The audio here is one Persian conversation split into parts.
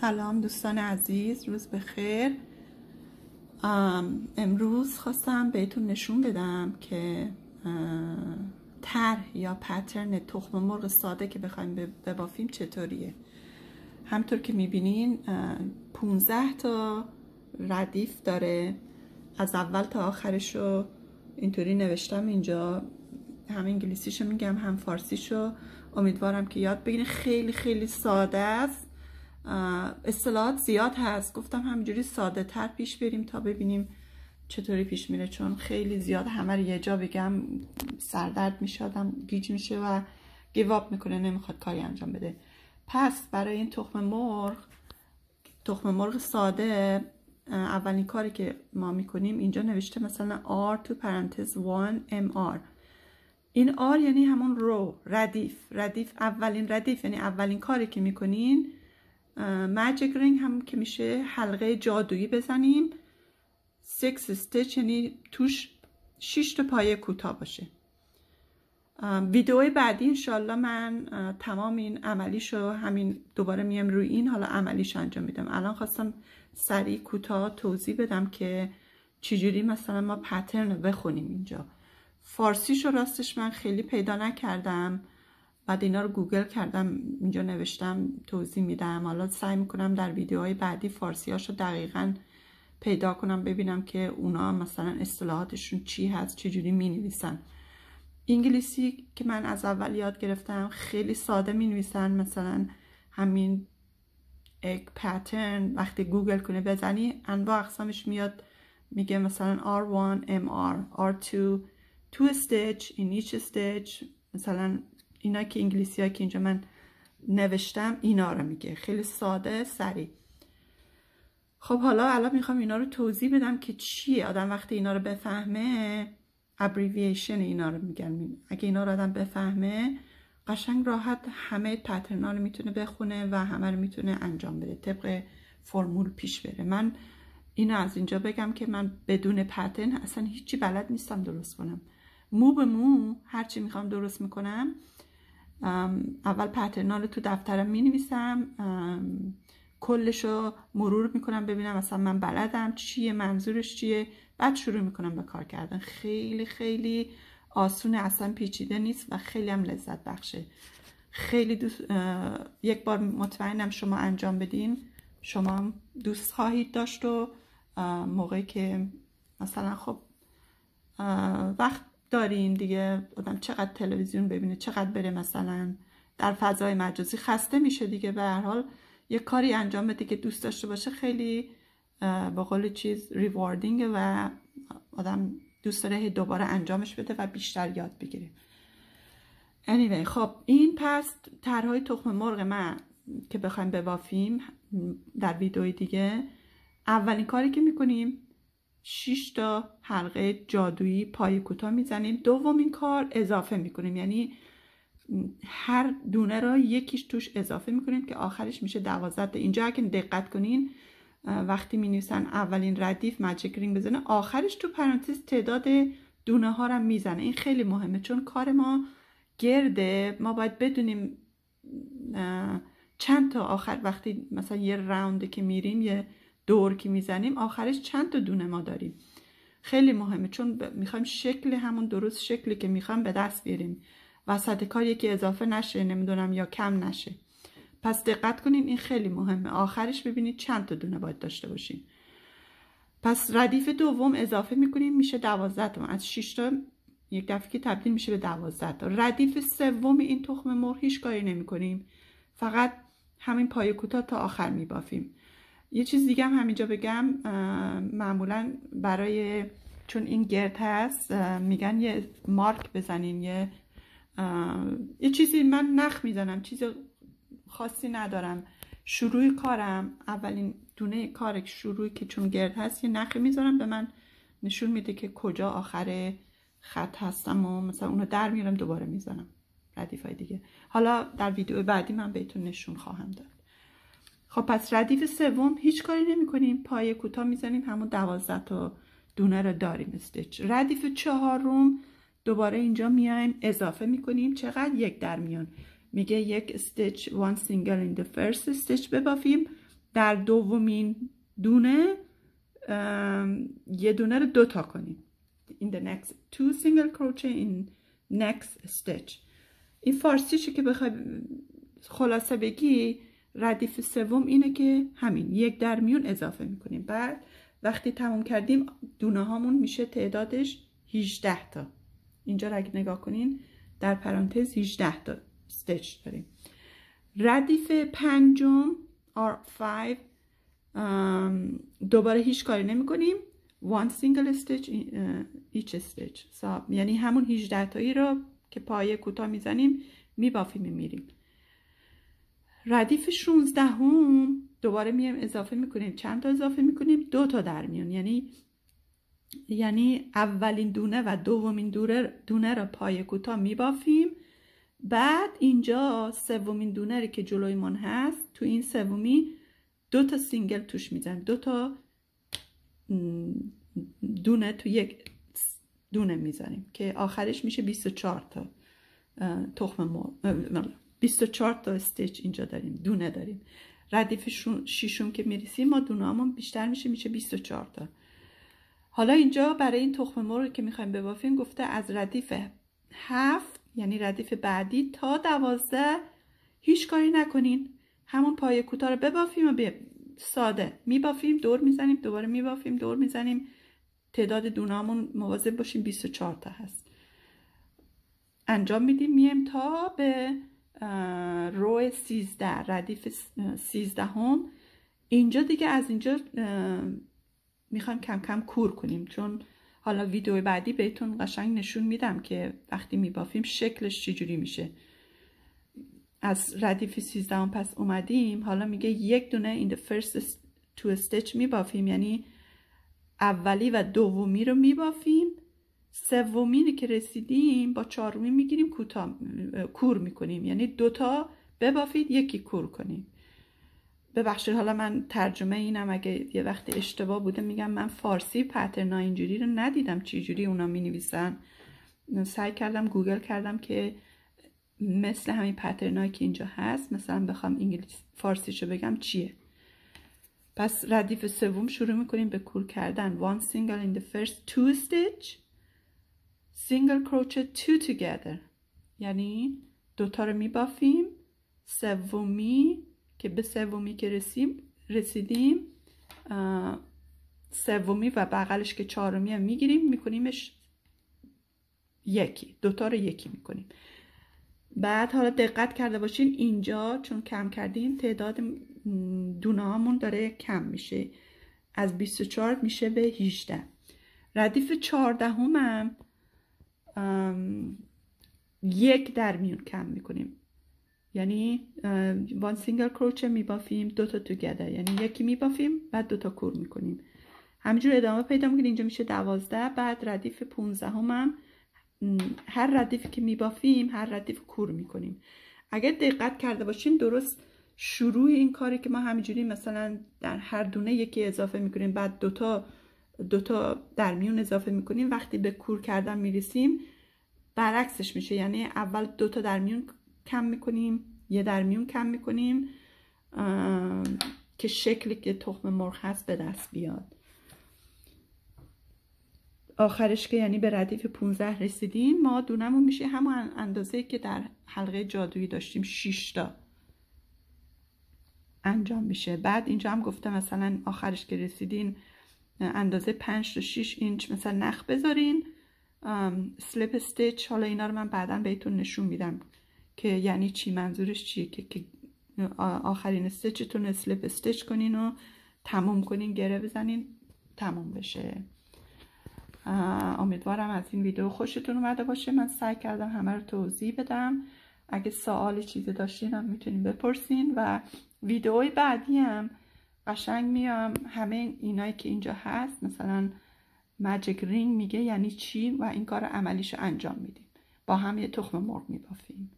سلام دوستان عزیز روز بخیر امروز خواستم بهتون نشون بدم که طرح یا پترن تخم مرغ ساده که بخوایم ببافیم چطوریه همطور که میبینین 15 تا ردیف داره از اول تا آخرش رو اینطوری نوشتم اینجا هم انگلیسیشو میگم هم فارسیشو امیدوارم که یاد بگیرین خیلی خیلی ساده است اصطلاحات زیاد هست گفتم همینجوری ساده تر پیش بریم تا ببینیم چطوری پیش میره چون خیلی زیاد همه رو یه جا بگم سردرد میشه گیج میشه و گیواب میکنه نمیخواد کاری انجام بده پس برای این تخم مرغ تخم مرغ ساده اولین کاری که ما میکنیم اینجا نوشته مثلا R تو پرانتز 1 MR این R یعنی همون رو ردیف ردیف اولین ردیف یعنی اولین کاری که میکنین ماجیک رینگ هم که میشه حلقه جادویی بزنیم سیکس استچ یعنی توش 6 تا پایه کوتاه باشه ویدئوی بعدی انشالله من تمام این عملیشو همین دوباره میام روی این حالا عملیش انجام میدم الان خواستم سریع کوتاه توضیح بدم که چجوری مثلا ما پترن بخونیم اینجا فارسیشو راستش من خیلی پیدا نکردم بعد اینا رو گوگل کردم اینجا نوشتم توضیح میدم حالا سعی میکنم در ویدیوهای بعدی فارسی رو دقیقا پیدا کنم ببینم که اونا مثلا اصطلاحاتشون چی هست چجوری می نویسن انگلیسی که من از اول یاد گرفتم خیلی ساده می مثلا همین اگ پترن وقتی گوگل کنه بزنی انواع اقسامش میاد میگه مثلا R1, MR, R2 two stitch in each مثلا اینا که انگلیسی ها که اینجا من نوشتم اینا رو میگه خیلی ساده سریع خب حالا الان میخوام اینا رو توضیح بدم که چیه آدم وقتی اینا رو بفهمه ابریویشن اینا رو میگن اگه اینا رو آدم بفهمه قشنگ راحت همه پترنا رو میتونه بخونه و همه رو میتونه انجام بده طبق فرمول پیش بره من اینو از اینجا بگم که من بدون پترن اصلا هیچی بلد نیستم درست کنم مو به مو هرچی میخوام درست میکنم اول پترنا تو دفترم می نویسم کلش رو مرور کنم ببینم مثلا من بلدم چیه منظورش چیه بعد شروع میکنم به کار کردن خیلی خیلی آسونه اصلا پیچیده نیست و خیلی هم لذت بخشه خیلی دوست... یک بار مطمئنم شما انجام بدین شما دوست خواهید داشت و موقعی که مثلا خب وقت داریم دیگه آدم چقدر تلویزیون ببینه چقدر بره مثلا در فضای مجازی خسته میشه دیگه به هر حال یه کاری انجام بده که دوست داشته باشه خیلی با قول چیز ریواردینگ و آدم دوست داره دوباره انجامش بده و بیشتر یاد بگیره anyway خب این پس ترهای تخم مرغ من که بخوایم ببافیم در ویدئوی دیگه اولین کاری که میکنیم 6 تا حلقه جادویی پای کوتاه میزنیم دومین کار اضافه میکنیم یعنی هر دونه را یکیش توش اضافه میکنیم که آخرش میشه 12 اینجا اگه دقت کنین وقتی می نویسن اولین ردیف ماجیک رینگ بزنه آخرش تو پرانتز تعداد دونه ها را میزنه این خیلی مهمه چون کار ما گرده ما باید بدونیم چند تا آخر وقتی مثلا یه راونده که میریم یه دور که میزنیم آخرش چند تا دونه ما داریم خیلی مهمه چون میخوایم شکل همون درست شکلی که میخوایم به دست بیاریم وسط کار یکی اضافه نشه نمیدونم یا کم نشه پس دقت کنین این خیلی مهمه آخرش ببینید چند تا دونه باید داشته باشین پس ردیف دوم اضافه میکنیم میشه دوازده تا از 6 تا یک دفعه که تبدیل میشه به دوازده تا ردیف سوم این تخم مرغ هیچ کاری نمیکنیم فقط همین پای کوتاه تا آخر میبافیم یه چیز دیگه هم همینجا بگم معمولا برای چون این گرد هست میگن یه مارک بزنین یه یه چیزی من نخ میزنم چیز خاصی ندارم شروع کارم اولین دونه کار شروعی که چون گرد هست یه نخی میذارم به من نشون میده که کجا آخر خط هستم و مثلا اونو در میرم دوباره میزنم ردیف های دیگه حالا در ویدیو بعدی من بهتون نشون خواهم داد خب پس ردیف سوم هیچ کاری نمی کنیم پایه کوتاه میزنیم همون دوازده تا دونه رو داریم استیچ ردیف چهارم دوباره اینجا میایم اضافه میکنیم چقدر یک در میان میگه یک استیچ one single in the first استیچ ببافیم در دومین دونه یه دونه رو دوتا کنیم in the next two single crochet in next stitch این فارسی که بخوای خلاصه بگی ردیف سوم اینه که همین یک در میون اضافه میکنیم بعد وقتی تموم کردیم دونه هامون میشه تعدادش 18 تا اینجا را اگه نگاه کنین در پرانتز 18 تا استچ داریم ردیف پنجم R5 دوباره هیچ کاری نمی کنیم one single stitch each stitch so, یعنی همون 18 تایی را که پایه کوتاه میزنیم میبافیم میریم. ردیف 16 هم دوباره میایم اضافه میکنیم چند تا اضافه میکنیم دو تا در میون یعنی یعنی اولین دونه و دومین دونه دونه را پای کوتاه میبافیم بعد اینجا سومین دونه که جلوی من هست تو این سومی دو تا سینگل توش میزنیم دو تا دونه تو یک دونه میزنیم که آخرش میشه 24 تا تخم مرغ 24 تا استیچ اینجا داریم دونه داریم ردیف شیشون که میرسیم ما دونه بیشتر میشه میشه 24 تا حالا اینجا برای این تخم مرغ که میخوایم ببافیم گفته از ردیف هفت یعنی ردیف بعدی تا دوازده هیچ کاری نکنین همون پای کوتاه رو ببافیم و به ساده میبافیم دور میزنیم دوباره میبافیم دور میزنیم تعداد دونامون مواظب باشیم 24 تا هست انجام میدیم میایم تا به روی 13 ردیف 13 هم اینجا دیگه از اینجا میخوایم کم کم کور کنیم چون حالا ویدیو بعدی بهتون قشنگ نشون میدم که وقتی میبافیم شکلش چجوری میشه از ردیف 13 هم پس اومدیم حالا میگه یک دونه این the first two stitch میبافیم یعنی اولی و دومی رو میبافیم سومینی که رسیدیم با چهارمی میگیریم کوتا کور میکنیم یعنی دوتا ببافید یکی کور کنیم ببخشید حالا من ترجمه اینم اگه یه وقت اشتباه بوده میگم من فارسی پترنا اینجوری رو ندیدم چیجوری جوری اونا می نویسن سعی کردم گوگل کردم که مثل همین پترنا که اینجا هست مثلا بخوام انگلیس فارسیشو بگم چیه پس ردیف سوم شروع میکنیم به کور کردن one single in the first two stitch single crochet two together یعنی دوتا رو میبافیم سومی که به سومی که رسیم رسیدیم سومی و بغلش که چهارمی هم میگیریم میکنیمش یکی دوتا رو یکی میکنیم بعد حالا دقت کرده باشین اینجا چون کم کردیم تعداد دونه داره کم میشه از 24 میشه به 18 ردیف 14 هم یک در میون کم میکنیم یعنی وان سینگل کروچه میبافیم دو تا توگدر یعنی یکی میبافیم بعد دوتا تا کور میکنیم همینجور ادامه پیدا میکنیم. اینجا میشه دوازده بعد ردیف 15 هم هر ردیفی که میبافیم هر ردیف کور میکنیم اگر دقت کرده باشین درست شروع این کاری که ما همینجوری مثلا در هر دونه یکی اضافه میکنیم بعد دوتا دوتا در میون اضافه میکنیم وقتی به کور کردن میرسیم برعکسش میشه یعنی اول دوتا در میون کم میکنیم یه در میون کم میکنیم که شکلی که تخم مرغ هست به دست بیاد آخرش که یعنی به ردیف 15 رسیدیم ما دونمون میشه همون اندازه که در حلقه جادویی داشتیم 6 تا انجام میشه بعد اینجا هم گفتم مثلا آخرش که رسیدین اندازه 5 تا 6 اینچ مثلا نخ بذارین سلپ استیچ حالا اینا رو من بعدا بهتون نشون میدم که یعنی چی منظورش چیه که, آخرین استیچتون سلپ استیچ کنین و تموم کنین گره بزنین تموم بشه امیدوارم از این ویدیو خوشتون اومده باشه من سعی کردم همه رو توضیح بدم اگه سوالی چیزی داشتین هم میتونین بپرسین و ویدئوی بعدی هم قشنگ میام همه اینایی که اینجا هست مثلا ماجیک رینگ میگه یعنی چی و این کار عملیش رو انجام میدیم با هم یه تخم مرغ میبافیم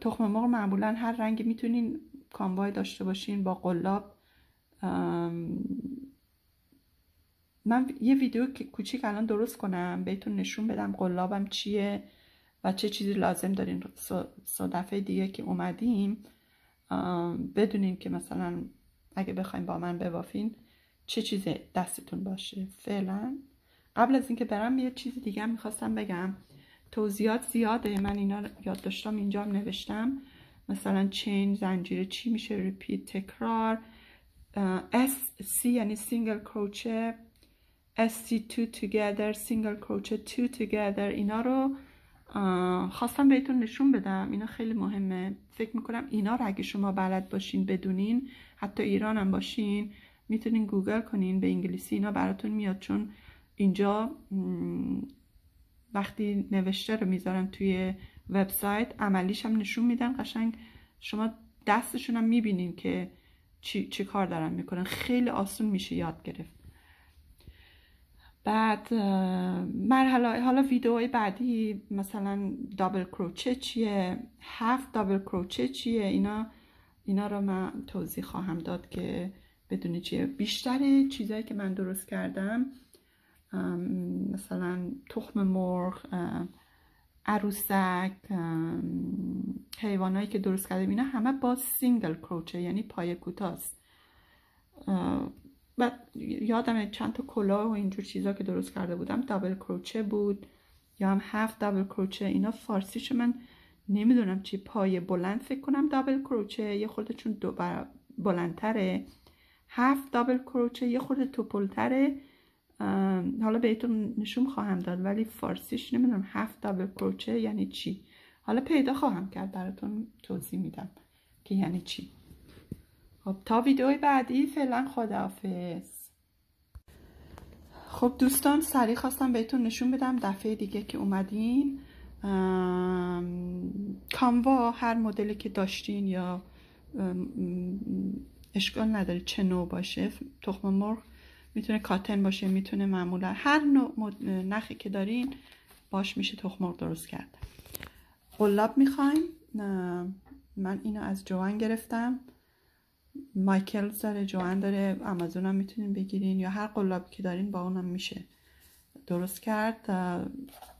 تخم مرغ معمولا هر رنگی میتونین کانوای داشته باشین با قلاب من یه ویدیو کوچیک الان درست کنم بهتون نشون بدم قلابم چیه و چه چیزی لازم دارین سو دیگه که اومدیم بدونین که مثلا اگه بخوایم با من ببافین چه چیز دستتون باشه فعلا قبل از اینکه برم یه چیز دیگه میخواستم بگم توضیحات زیاده من اینا یاد داشتم اینجا هم نوشتم مثلا چین زنجیره چی میشه ریپیت تکرار اس سی یعنی سینگل کروچه sc تو together سینگل crochet تو together اینا رو خواستم بهتون نشون بدم اینا خیلی مهمه فکر میکنم اینا رو اگه شما بلد باشین بدونین حتی ایران هم باشین میتونین گوگل کنین به انگلیسی اینا براتون میاد چون اینجا وقتی نوشته رو میذارن توی وبسایت عملیش هم نشون میدن قشنگ شما دستشون هم میبینین که چی, چی کار دارن میکنن خیلی آسون میشه یاد گرفت بعد مرحله حالا ویدئوهای بعدی مثلا دابل کروچه چیه هفت دابل کروچه چیه اینا اینا رو من توضیح خواهم داد که بدون چیه بیشتر چیزایی که من درست کردم مثلا تخم مرغ عروسک حیوانایی که درست کردم اینا همه با سینگل کروچه یعنی پای کوتاست و یادم چند تا کلاه و اینجور چیزا که درست کرده بودم دابل کروچه بود یا هم هفت دابل کروچه اینا فارسیش من نمیدونم چی پای بلند فکر کنم دابل کروچه یه خورده چون دو بلندتره هفت دابل کروچه یه خورده توپلتره حالا بهتون نشون خواهم داد ولی فارسیش نمیدونم هفت دابل کروچه یعنی چی حالا پیدا خواهم کرد براتون توضیح میدم که یعنی چی خب تا ویدیوی بعدی فعلا خداحافظ خب دوستان سریع خواستم بهتون نشون بدم دفعه دیگه که اومدین کاموا هر مدلی که داشتین یا اشکال نداره چه نوع باشه تخم مرغ میتونه کاتن باشه میتونه معمولا هر نوع نخی که دارین باش میشه تخم مرغ درست کرد قلاب میخوایم من اینو از جوان گرفتم مایکل داره جوان داره آمازون هم میتونین بگیرین یا هر قلابی که دارین با اونم میشه درست کرد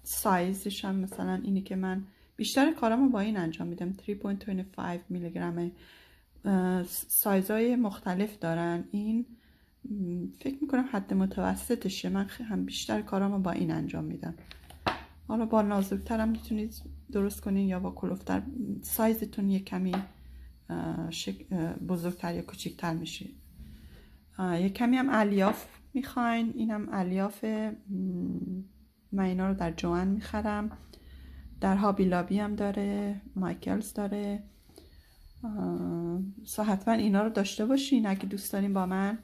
سایزش هم مثلا اینی که من بیشتر رو با این انجام میدم 3.25 میلی سایز سایزهای مختلف دارن این فکر میکنم حد متوسطشه من هم بیشتر رو با این انجام میدم حالا با نازکترم هم میتونید درست کنین یا با کلوفتر سایزتون یه کمی بزرگتر یا کوچکتر میشه یه کمی هم الیاف میخواین اینم الیاف من اینا رو در جوان میخرم در هابی لابی هم داره مایکلز داره سا حتما اینا رو داشته باشین اگه دوست داریم با من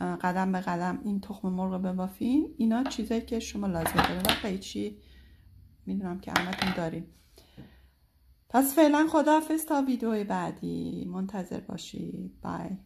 قدم به قدم این تخم مرغ ببافین اینا چیزایی که شما لازم داره و قیچی میدونم که همتون داریم. پس فعلا خداحافظ تا ویدیو بعدی منتظر باشید بای